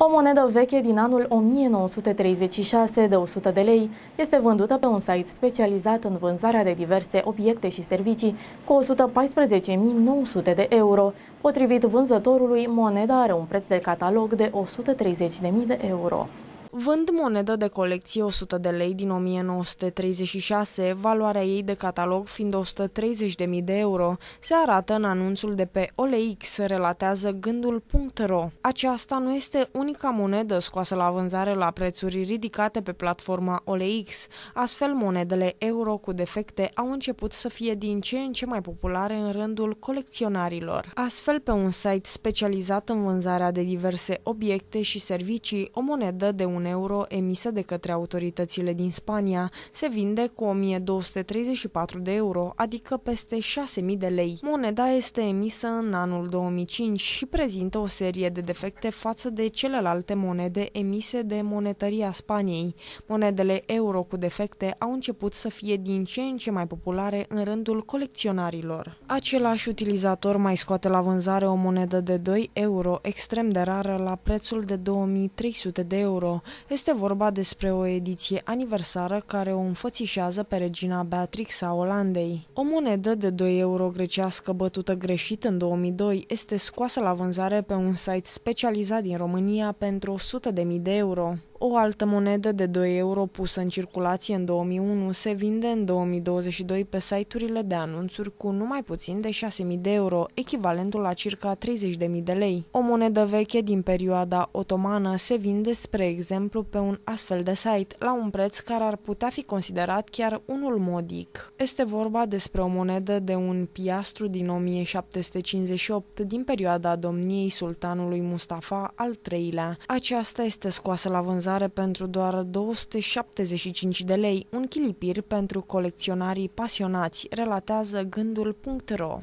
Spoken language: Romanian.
O monedă veche din anul 1936 de 100 de lei este vândută pe un site specializat în vânzarea de diverse obiecte și servicii cu 114.900 de euro. Potrivit vânzătorului, moneda are un preț de catalog de 130.000 de euro. Vând monedă de colecție 100 de lei din 1936, valoarea ei de catalog fiind 130.000 de euro, se arată în anunțul de pe OLX, relatează gândul.ro. Aceasta nu este unica monedă scoasă la vânzare la prețuri ridicate pe platforma OLX, astfel monedele euro cu defecte au început să fie din ce în ce mai populare în rândul colecționarilor. Astfel, pe un site specializat în vânzarea de diverse obiecte și servicii, o monedă de un 1 euro emisă de către autoritățile din Spania se vinde cu 1234 de euro, adică peste 6000 de lei. Moneda este emisă în anul 2005 și prezintă o serie de defecte față de celelalte monede emise de monetăria Spaniei. Monedele euro cu defecte au început să fie din ce în ce mai populare în rândul colecționarilor. Același utilizator mai scoate la vânzare o monedă de 2 euro extrem de rară la prețul de 2300 de euro, este vorba despre o ediție aniversară care o înfățișează pe regina Beatrix a Olandei. O monedă de 2 euro grecească bătută greșit în 2002 este scoasă la vânzare pe un site specializat din România pentru 100.000 de euro. O altă monedă de 2 euro pusă în circulație în 2001 se vinde în 2022 pe site-urile de anunțuri cu numai puțin de 6.000 de euro, echivalentul la circa 30.000 de lei. O monedă veche din perioada otomană se vinde, spre exemplu, pe un astfel de site, la un preț care ar putea fi considerat chiar unul modic. Este vorba despre o monedă de un piastru din 1758 din perioada domniei sultanului Mustafa al III-lea. Aceasta este scoasă la vânzare vânzare pentru doar 275 de lei, un chilipir pentru colecționarii pasionați, relatează gândul.ro.